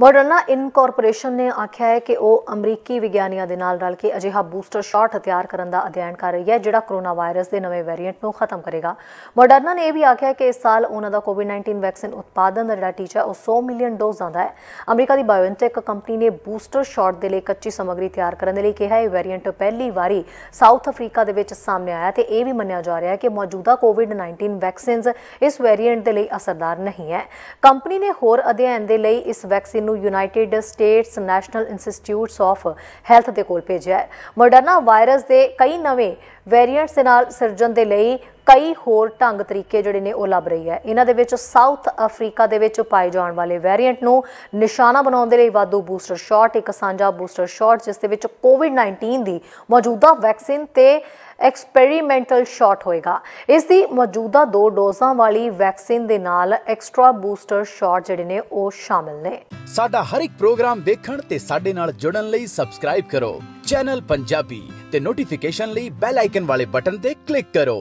Moderna incorporation ਨੇ ਆਖਿਆ ਹੈ ਕਿ ਉਹ ਅਮਰੀਕੀ ਵਿਗਿਆਨੀਆਂ ਦੇ ਨਾਲ ਰਲ ਕੇ ਅਜਿਹਾ ਬੂਸਟਰ ਸ਼ਾਟ ਹਥਿਆਰ ਕਰਨ ਦਾ ਅਧਿਐਨ ਕਰ ਰਹੀ ਹੈ ਜਿਹੜਾ ਕੋਰੋਨਾ ਵਾਇਰਸ ਦੇ ਨਵੇਂ ਵੇਰੀਐਂਟ ਨੂੰ ਖਤਮ ਕਰੇਗਾ ਮੋਡਰਨਾ ਨੇ ਇਹ ਵੀ ਆਖਿਆ ਹੈ ਕਿ ਇਸ ਸਾਲ ਉਹਨਾਂ ਦਾ ਕੋਵਿਡ-19 ਵੈਕਸੀਨ ਉਤਪਾਦਨ ਦਾ ਜਿਹੜਾ ਟੀਚਾ ਉਹ 100 ਮਿਲੀਅਨ ਡੋਜ਼ਾਂ ਦਾ ਹੈ ਅਮਰੀਕਾ ਦੀ ਬਾਇਓਟੈਕ ਕੰਪਨੀ ਨੇ ਬੂਸਟਰ ਸ਼ਾਟ ਦੇ ਲਈ ਕੱਚੀ ਸਮੱਗਰੀ ਤਿਆਰ ਕਰਨ ਦੇ ਲਈ ਕਿਹਾ ਇਹ ਵੇਰੀਐਂਟ ਪਹਿਲੀ ਵਾਰੀ ਸਾਊਥ ਅਫਰੀਕਾ ਦੇ ਵਿੱਚ ਸਾਹਮਣੇ ਆਇਆ ਤੇ ਇਹ ਵੀ ਮੰਨਿਆ ਜਾ ਰਿਹਾ ਹੈ ਕਿ ਮੌਜੂਦਾ ਕੋਵਿਡ-19 ਵੈਕਸੀਨਸ ਇਸ ਵੇਰੀਐਂਟ ਦੇ ਲਈ ਅਸਰਦਾਰ ਨਹੀਂ ਹੈ ਕੰਪਨੀ ਨੇ ਹੋਰ ਅਧਿਐਨ ਦੇ ਲਈ ਇਸ ਵੈਕਸੀਨ ਨੂੰ United States National Institutes of Health ਦੇ ਕੋਲ ਭੇਜਿਆ ਹੈ ਮੋਡਰਨਾ ਵਾਇਰਸ ਦੇ ਕਈ ਨਵੇਂ ਵੇਰੀਐਂਟਸ ਦੇ ਨਾਲ ਸਰਜਨ ਦੇ ਲਈ ਕਈ ਹੋਰ ਢੰਗ ਤਰੀਕੇ ਜਿਹੜੇ ਨੇ ਉਹ ਲੱਭ ਰਹੀ ਹੈ ਇਹਨਾਂ ਦੇ ਵਿੱਚ ਸਾਊਥ ਅਫਰੀਕਾ ਦੇ ਵਿੱਚ ਪਾਏ ਜਾਣ ਵਾਲੇ ਵੈਰੀਐਂਟ ਨੂੰ ਨਿਸ਼ਾਨਾ ਬਣਾਉਣ ਦੇ ਲਈ ਵਾਧੂ ਬੂਸਟਰ ਸ਼ਾਟ ਇੱਕ ਸਾਂਝਾ ਬੂਸਟਰ ਸ਼ਾਟ ਜਿਸ ਦੇ ਵਿੱਚ ਕੋਵਿਡ-19 ਦੀ ਮੌਜੂਦਾ ਵੈਕਸੀਨ ਤੇ ਐਕਸਪੈਰੀਮੈਂਟਲ ਸ਼ਾਟ ਹੋਏਗਾ ਇਸ ਦੀ ਮੌਜੂਦਾ ਦੋ ਡੋਜ਼ਾਂ ਵਾਲੀ ਵੈਕਸੀਨ ਦੇ ਨਾਲ ਐਕਸਟਰਾ ਬੂਸਟਰ ਸ਼ਾਟ ਜਿਹੜੇ ਨੇ ਉਹ ਸ਼ਾਮਿਲ ਨੇ ਸਾਡਾ ਹਰ ਇੱਕ ਪ੍ਰੋਗਰਾਮ ਵੇਖਣ ਤੇ ਸਾਡੇ ਨਾਲ ਜੁੜਨ ਲਈ ਸਬਸਕ੍ਰਾਈਬ ਕਰੋ ਚੈਨਲ ਪੰਜਾਬੀ ਤੇ ਨੋਟੀਫਿਕੇਸ਼ਨ ਲਈ ਬੈਲ ਆਈਕਨ ਵਾਲੇ ਬਟਨ ਤੇ ਕਲਿੱਕ ਕਰੋ